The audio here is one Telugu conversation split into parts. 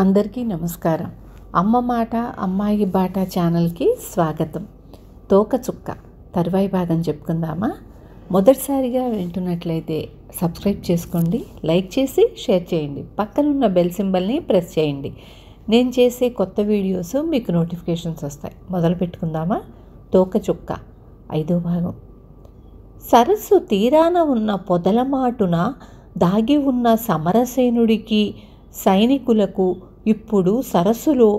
అందరికీ నమస్కారం అమ్మ మాట అమ్మాయి బాట ఛానల్కి స్వాగతం తోకచుక్క తరువాయి భాగం చెప్పుకుందామా మొదటిసారిగా వింటున్నట్లయితే సబ్స్క్రైబ్ చేసుకోండి లైక్ చేసి షేర్ చేయండి పక్కనున్న బెల్ సింబల్ని ప్రెస్ చేయండి నేను చేసే కొత్త వీడియోస్ మీకు నోటిఫికేషన్స్ వస్తాయి మొదలు పెట్టుకుందామా తోకచుక్క ఐదో భాగం సరస్సు తీరాన ఉన్న పొదల మాటున దాగి ఉన్న సమరసేనుడికి సైనికులకు ఇప్పుడు సరస్సులో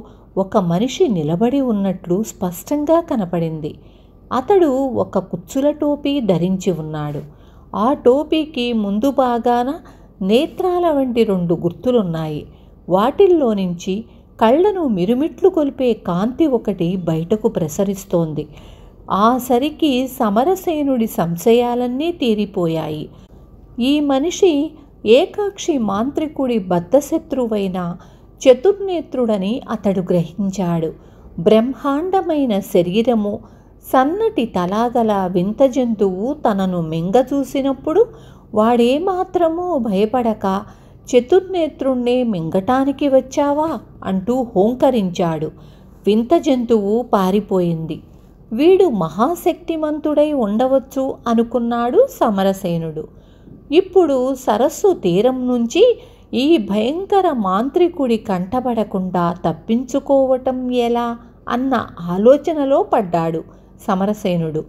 ఒక మనిషి నిలబడి ఉన్నట్లు స్పష్టంగా కనపడింది అతడు ఒక కుచ్చుల టోపీ ధరించి ఉన్నాడు ఆ టోపీకి ముందు భాగాన నేత్రాల వంటి రెండు గుర్తులున్నాయి వాటిల్లో నుంచి కళ్ళను మిరుమిట్లు కొలిపే కాంతి ఒకటి బయటకు ప్రసరిస్తోంది ఆ సరికి సమరసేనుడి సంశయాలన్నీ తీరిపోయాయి ఈ మనిషి ఏకాక్షి మాంత్రికుడి బద్ధశత్రువైన చతుర్నేత్రుడని అతడు గ్రహించాడు బ్రహ్మాండమైన శరీరము సన్నటి తలాగల వింత జంతువు తనను మింగచూసినప్పుడు వాడేమాత్రమూ భయపడక చతుర్నేత్రుణ్ణే మింగటానికి వచ్చావా అంటూ హోంకరించాడు వింత జంతువు పారిపోయింది వీడు మహాశక్తిమంతుడై ఉండవచ్చు అనుకున్నాడు సమరసేనుడు ఇప్పుడు సరస్సు తీరం నుంచి ఈ భయంకర మాంత్రికుడి కంటబడకుండా తప్పించుకోవటం ఎలా అన్న ఆలోచనలో పడ్డాడు సమరసేనుడు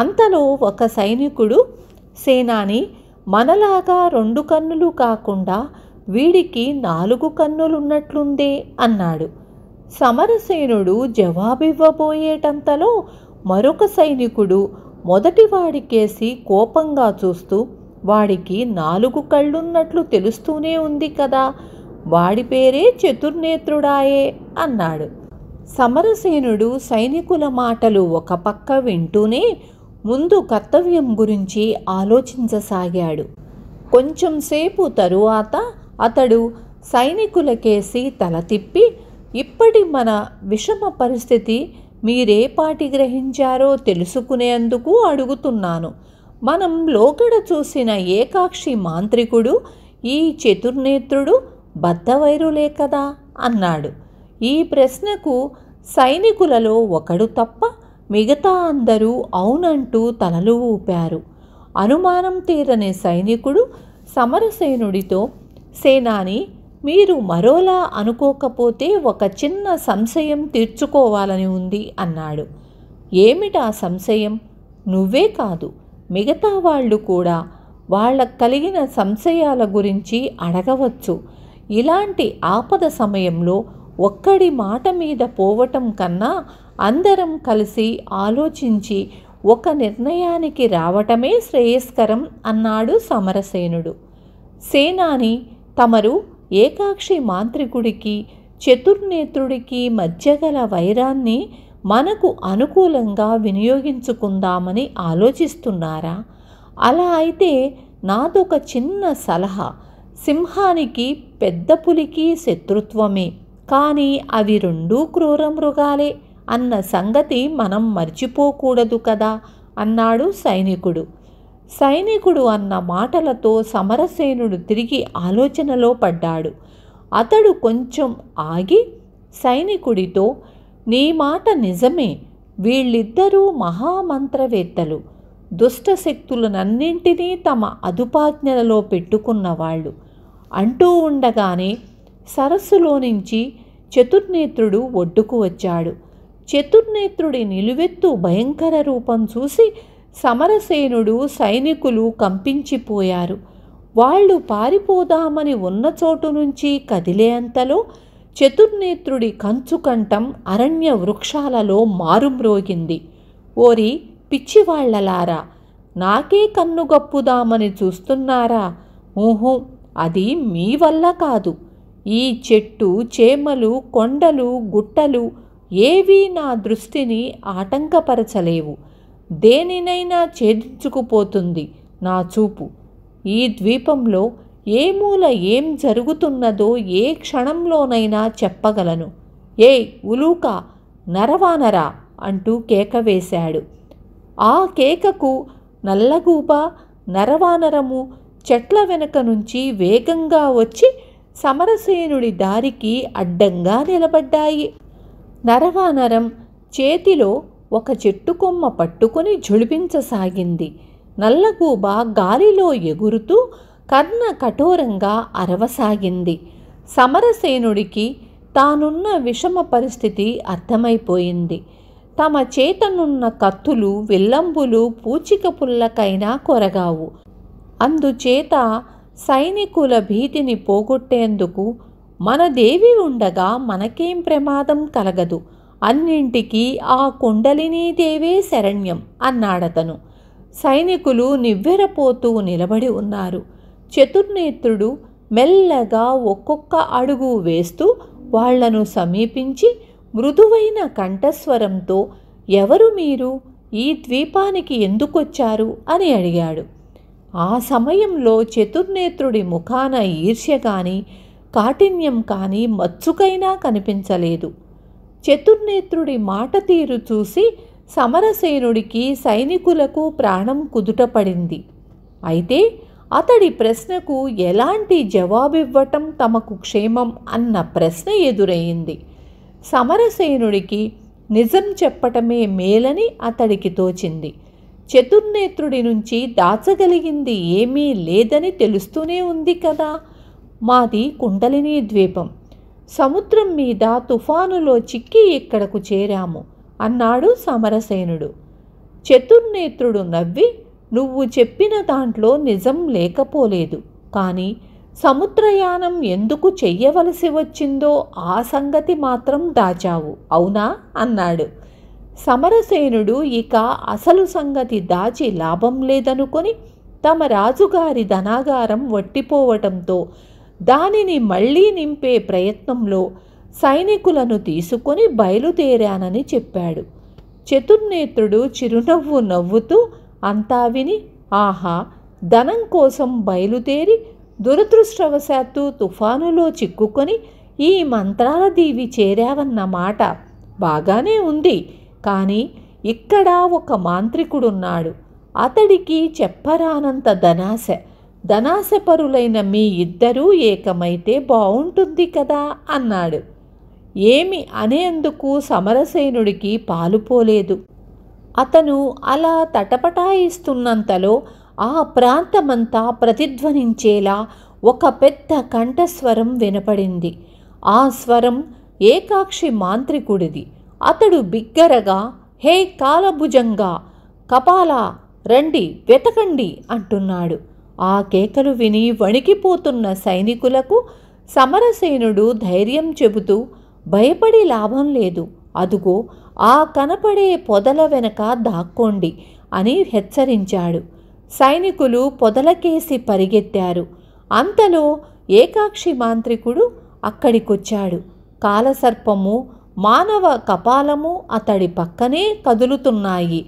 అంతలో ఒక సైనికుడు సేనాని మనలాగా రెండు కన్నులు కాకుండా వీడికి నాలుగు కన్నులున్నట్లుందే అన్నాడు సమరసేనుడు జవాబివ్వబోయేటంతలో మరొక సైనికుడు మొదటివాడికేసి కోపంగా చూస్తూ వాడికి నాలుగు కళ్ళున్నట్లు తెలుస్తూనే ఉంది కదా వాడి పేరే చతుర్నేత్రుడాయే అన్నాడు సమరసేనుడు సైనికుల మాటలు ఒక పక్క వింటూనే ముందు కర్తవ్యం గురించి ఆలోచించసాగాడు కొంచెంసేపు తరువాత అతడు సైనికులకేసి తల తిప్పి ఇప్పటి మన విషమ పరిస్థితి మీరేపాటి గ్రహించారో తెలుసుకునేందుకు అడుగుతున్నాను మనం లోకడ చూసిన ఏకాక్షి మాంత్రికుడు ఈ చతుర్నేత్రుడు బద్దవైరులే కదా అన్నాడు ఈ ప్రశ్నకు సైనికులలో ఒకడు తప్ప మిగతా అందరూ అవునంటూ తలలు ఊపారు అనుమానం తీరని సైనికుడు సమరసేనుడితో సేనాని మీరు మరోలా అనుకోకపోతే ఒక చిన్న సంశయం తీర్చుకోవాలని ఉంది అన్నాడు ఏమిటా సంశయం నువ్వే కాదు మిగతా వాళ్ళు కూడా వాళ్ళకు కలిగిన సంశయాల గురించి అడగవచ్చు ఇలాంటి ఆపద సమయంలో ఒక్కడి మాట మీద పోవటం కన్నా అందరం కలిసి ఆలోచించి ఒక నిర్ణయానికి రావటమే శ్రేయస్కరం అన్నాడు సమరసేనుడు సేనాని తమరు ఏకాక్షి మాంత్రికుడికి చతుర్నేత్రుడికి మధ్యగల వైరాన్ని మనకు అనుకూలంగా వినియోగించుకుందామని ఆలోచిస్తున్నారా అలా అయితే నాదొక చిన్న సలహా సింహానికి పెద్ద పులికి శత్రుత్వమే కానీ అవి రెండూ క్రూర మృగాలే అన్న సంగతి మనం మర్చిపోకూడదు కదా అన్నాడు సైనికుడు సైనికుడు అన్న మాటలతో సమరసేనుడు తిరిగి ఆలోచనలో పడ్డాడు అతడు కొంచెం ఆగి సైనికుడితో నీ మాట నిజమే వీళ్ళిద్దరూ మహామంత్రవేత్తలు దుష్టశక్తులనన్నింటినీ తమ అదుపాజ్ఞలలో పెట్టుకున్నవాళ్ళు అంటూ ఉండగానే సరస్సులో నుంచి చతుర్నేత్రుడు ఒడ్డుకు వచ్చాడు చతుర్నేత్రుడి నిలువెత్తు భయంకర రూపం చూసి సమరసేనుడు సైనికులు కంపించిపోయారు వాళ్ళు పారిపోదామని ఉన్న చోటు నుంచి కదిలే అంతలో చతుర్నేత్రుడి కంచుకంఠం అరణ్య వృక్షాలలో మారుమ్రోగింది ఓరి పిచ్చివాళ్లలారా నాకే కన్నుగప్పుదామని చూస్తున్నారా ఊహు అది మీ వల్ల కాదు ఈ చెట్టు చేమలు కొండలు గుట్టలు ఏవీ నా దృష్టిని ఆటంకపరచలేవు దేనినైనా ఛేదించుకుపోతుంది నా చూపు ఈ ద్వీపంలో ఏ మూల ఏం జరుగుతున్నదో ఏ క్షణంలోనైనా చెప్పగలను ఏ ఉలూక నరవానరా అంటూ కేక వేశాడు ఆ కేకకు నల్లగూప నరవానరము చెట్ల వెనుక నుంచి వేగంగా వచ్చి సమరసేనుడి దారికి అడ్డంగా నిలబడ్డాయి నరవానరం చేతిలో ఒక చెట్టు కొమ్మ పట్టుకుని జుడిపించసాగింది నల్లగూబ గాలిలో ఎగురుతూ కర్ణ కఠోరంగా అరవసాగింది సమరసేనుడికి తానున్న విషమ పరిస్థితి అర్థమైపోయింది తమ చేతనున్న కత్తులు విల్లంబులు పూచిక పుల్లకైనా కొరగావు అందుచేత సైనికుల భీతిని పోగొట్టేందుకు మన దేవి ఉండగా మనకేం ప్రమాదం కలగదు అన్నింటికీ ఆ కుండలినీ దేవే శరణ్యం అన్నాడతను సైనికులు నివ్వెరపోతూ నిలబడి ఉన్నారు చతుర్నేత్రుడు మెల్లగా ఒక్కొక్క అడుగు వేస్తూ వాళ్లను సమీపించి మృదువైన కంఠస్వరంతో ఎవరు మీరు ఈ ద్వీపానికి ఎందుకొచ్చారు అని అడిగాడు ఆ సమయంలో చతుర్నేత్రుడి ముఖాన ఈర్ష్య కానీ కాఠిన్యం కానీ మచ్చుకైనా కనిపించలేదు చతుర్నేత్రుడి మాట తీరు చూసి సమరసేనుడికి సైనికులకు ప్రాణం కుదుటపడింది అయితే అతడి ప్రశ్నకు ఎలాంటి జవాబివ్వటం తమకు క్షేమం అన్న ప్రశ్న ఎదురయింది సమరసేనుడికి నిజం చెప్పటమే మేలని అతడికి తోచింది చతుర్నేత్రుడి నుంచి దాచగలిగింది ఏమీ లేదని తెలుస్తూనే ఉంది కదా మాది కుండలిని ద్వీపం సముద్రం మీద తుఫానులో చిక్కి ఇక్కడకు చేరాము అన్నాడు సమరసేనుడు చతుర్నేత్రుడు నవ్వి నువ్వు చెప్పిన దాంట్లో నిజం లేకపోలేదు కానీ సముద్రయానం ఎందుకు చెయ్యవలసి వచ్చిందో ఆ సంగతి మాత్రం దాచావు అవునా అన్నాడు సమరసేనుడు ఇక అసలు సంగతి దాచి లాభం లేదనుకొని తమ రాజుగారి ధనాగారం వట్టిపోవటంతో దానిని మళ్లీ నింపే ప్రయత్నంలో సైనికులను తీసుకొని బయలుదేరానని చెప్పాడు చతుర్నేత్రుడు చిరునవ్వు నవ్వుతూ అంతా విని ఆహా ధనం కోసం బయలుదేరి దురదృష్టవశాత్తు తుఫానులో చిక్కుకొని ఈ మంత్రాల దీవి చేరావన్నమాట బాగానే ఉంది కానీ ఇక్కడ ఒక మాంత్రికుడున్నాడు అతడికి చెప్పరానంత ధనాశ ధనాశపరులైన మీ ఇద్దరూ ఏకమైతే బాగుంటుంది కదా అన్నాడు ఏమి అనేందుకు సమరసేనుడికి పాలుపోలేదు అతను అలా తటపటాయిస్తున్నంతలో ఆ ప్రాంతమంతా ప్రతిధ్వనించేలా ఒక పెద్ద కంఠస్వరం వినపడింది ఆ స్వరం ఏకాక్షి మాంత్రికుడిది అతడు బిగ్గరగా హే కాలభుజంగా కపాల రండి వెతకండి అంటున్నాడు ఆ కేకలు విని వణికిపోతున్న సైనికులకు సమరసేనుడు ధైర్యం చెబుతూ భయపడి లాభం లేదు అదుగో ఆ కనపడే పొదల వెనక దాక్కోండి అని హెచ్చరించాడు సైనికులు పొదలకేసి పరిగెత్తారు అంతలో ఏకాక్షి మాంత్రికుడు అక్కడికొచ్చాడు కాలసర్పము మానవ కపాలము అతడి పక్కనే కదులుతున్నాయి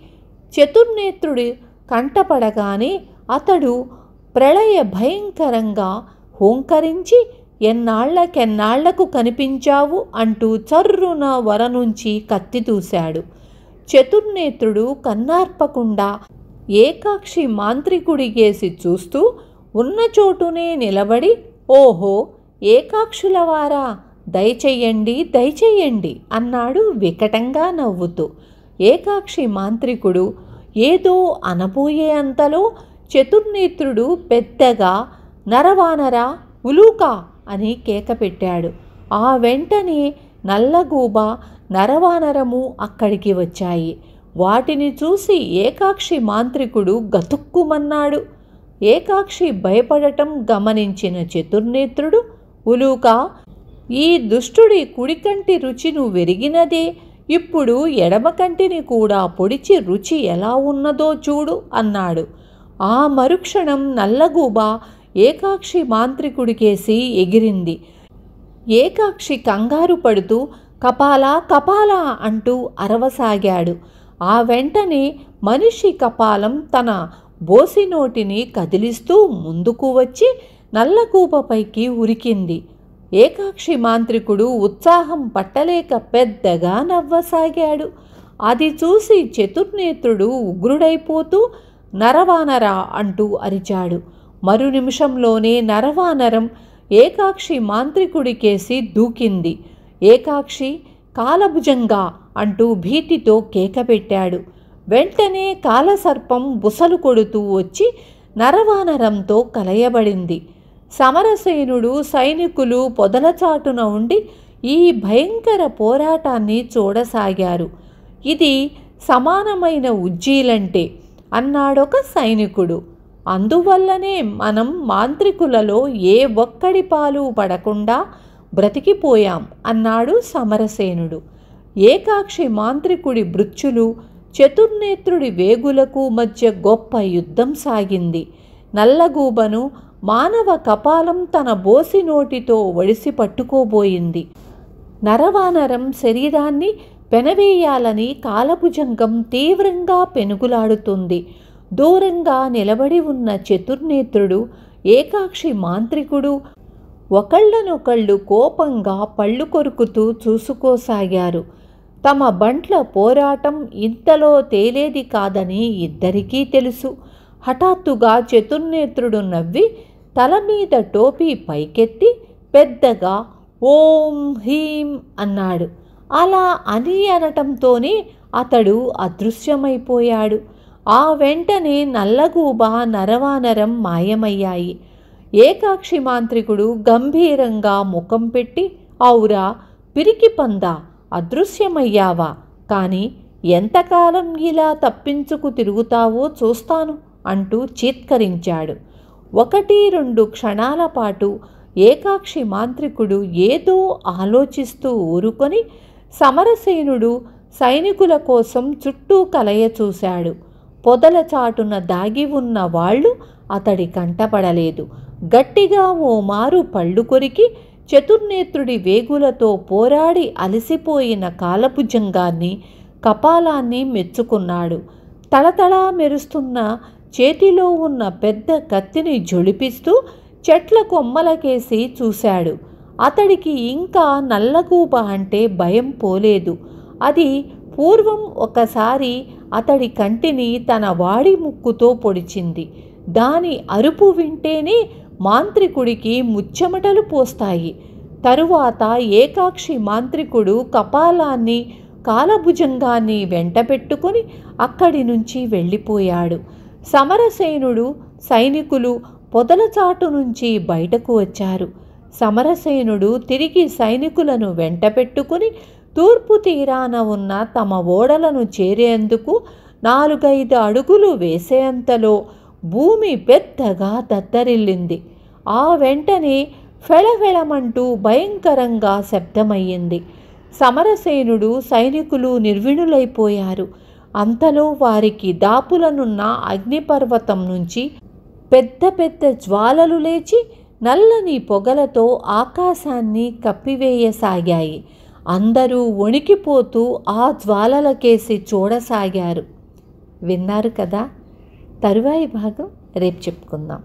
చతుర్నేత్రుడి కంటపడగానే అతడు ప్రళయ భయంకరంగా హోంకరించి ఎన్నాళ్లకెన్నాళ్లకు కనిపించావు అంటూ చర్రున వరనుంచి కత్తి దూశాడు చతుర్నేత్రుడు కన్నార్పకుండా ఏకాక్షి మాంత్రికుడిగేసి చూస్తూ ఉన్న చోటునే నిలబడి ఓహో ఏకాక్షులవారా దయచెయ్యండి దయచెయ్యండి అన్నాడు వికటంగా నవ్వుతూ ఏకాక్షి మాంత్రికుడు ఏదో అనబోయే అంతలో చతుర్నేత్రుడు పెద్దగా నరవానరా ఉలూకా అని కేక పెట్టాడు ఆ వెంటనే నల్లగూబ నరవానరము అక్కడికి వచ్చాయి వాటిని చూసి ఏకాక్షి మాంత్రికుడు గతుక్కుమన్నాడు ఏకాక్షి భయపడటం గమనించిన చతుర్నేత్రుడు ఉలూకా ఈ దుష్టుడి కుడికంటి రుచిను వెరిగినదే ఇప్పుడు ఎడమ కంటిని కూడా పొడిచి రుచి ఎలా ఉన్నదో చూడు అన్నాడు ఆ మరుక్షణం నల్లగూబ ఏకాక్షి మాంత్రికుడికేసి ఎగిరింది ఏకాక్షి కంగారు పడుతూ కపాలా కపాలా అంటూ అరవసాగాడు ఆ వెంటనే మనిషి కపాలం తన బోసినోటిని కదిలిస్తూ ముందుకు వచ్చి నల్లకూపపైకి ఉరికింది ఏకాక్షి మాంత్రికుడు ఉత్సాహం పట్టలేక పెద్దగా నవ్వసాగాడు అది చూసి చతుర్నేత్రుడు ఉగ్రుడైపోతూ నరవానరా అంటూ అరిచాడు మరు నిమిషంలోనే నరవానరం ఏకాక్షి మాంత్రికుడికేసి దూకింది ఏకాక్షి కాలభుజంగా అంటూ భీతితో కేకపెట్టాడు వెంటనే కాలసర్పం బుసలు కొడుతూ వచ్చి నరవానరంతో కలయబడింది సమరసేనుడు సైనికులు పొదల చాటున ఉండి ఈ భయంకర పోరాటాన్ని చూడసాగారు ఇది సమానమైన ఉజ్జీలంటే అన్నాడొక సైనికుడు అందువల్లనే మనం మాంత్రికులలో ఏ ఒక్కడి పాలు పడకుండా బ్రతికిపోయాం అన్నాడు సమరసేనుడు ఏకాక్షి మాంత్రికుడి మృత్యులు చతుర్నేత్రుడి వేగులకు మధ్య గొప్ప యుద్ధం సాగింది నల్లగూబను మానవ కపాలం తన బోసి నోటితో ఒడిసి పట్టుకోబోయింది నరవానరం శరీరాన్ని పెనవేయాలని కాలభుజంగం తీవ్రంగా పెనుగులాడుతుంది దూరంగా నిలబడి ఉన్న చతుర్నేత్రుడు ఏకాక్షి మాంత్రికుడు ఒకళ్ళనొకళ్ళు కోపంగా పళ్ళు కొరుకుతూ చూసుకోసాగారు తమ బంట్ల పోరాటం ఇంతలో తేలేది కాదని ఇద్దరికీ తెలుసు హఠాత్తుగా చతుర్నేత్రుడు నవ్వి తల మీద టోపీ పైకెత్తి పెద్దగా ఓం హీం అన్నాడు అలా అని అనటంతోనే అతడు అదృశ్యమైపోయాడు ఆ వెంటనే నల్లగూబ నరవానరం మాయమయ్యాయి ఏకాక్షి మాంత్రికుడు గంభీరంగా ముఖం పెట్టి ఔరా పిరికి పంద అదృశ్యమయ్యావా కానీ ఎంతకాలం ఇలా తప్పించుకు తిరుగుతావో చూస్తాను అంటూ చీత్కరించాడు ఒకటి రెండు క్షణాల పాటు ఏకాక్షి మాంత్రికుడు ఏదో ఆలోచిస్తూ ఊరుకొని సమరసేనుడు సైనికుల కోసం చుట్టూ కలయ చూశాడు పొదల చాటున దాగి ఉన్న వాళ్ళు అతడి కంటపడలేదు గట్టిగా ఓ మారు పళ్ళు కొరికి చతుర్నేత్రుడి వేగులతో పోరాడి అలసిపోయిన కాలభుజంగాన్ని కపాలాన్ని మెచ్చుకున్నాడు తళతళా మెరుస్తున్న చేతిలో ఉన్న పెద్ద కత్తిని జొలిపిస్తూ చెట్ల కొమ్మలకేసి చూశాడు అతడికి ఇంకా నల్లగూప అంటే భయం పోలేదు అది పూర్వం ఒకసారి అతడి కంటిని తన వాడి ముక్కుతో పొడిచింది దాని అరుపు వింటేనే మాంత్రికుడికి ముచ్చెమటలు పోస్తాయి తరువాత ఏకాక్షి మాంత్రికుడు కపాలాన్ని కాలభుజంగాన్ని వెంటబెట్టుకుని అక్కడి నుంచి వెళ్ళిపోయాడు సమరసేనుడు సైనికులు పొదలచాటు నుంచి బయటకు వచ్చారు సమరసేనుడు తిరిగి సైనికులను వెంటపెట్టుకుని తూర్పు తీరాన ఉన్న తమ ఓడలను చేరేందుకు నాలుగైదు అడుగులు వేసేంతలో భూమి పెద్దగా దద్దరిల్లింది ఆ వెంటనే ఫెళఫెళమంటూ భయంకరంగా శబ్దమయ్యింది సమరసేనుడు సైనికులు నిర్విణులైపోయారు అంతలో వారికి దాపులనున్న అగ్నిపర్వతం నుంచి పెద్ద పెద్ద జ్వాలలు లేచి నల్లని పొగలతో ఆకాశాన్ని కప్పివేయసాగాయి అందరూ వణికిపోతూ ఆ జ్వాలలకేసి చూడసాగారు విన్నారు కదా తరువాయి భాగం రేపు చెప్పుకుందాం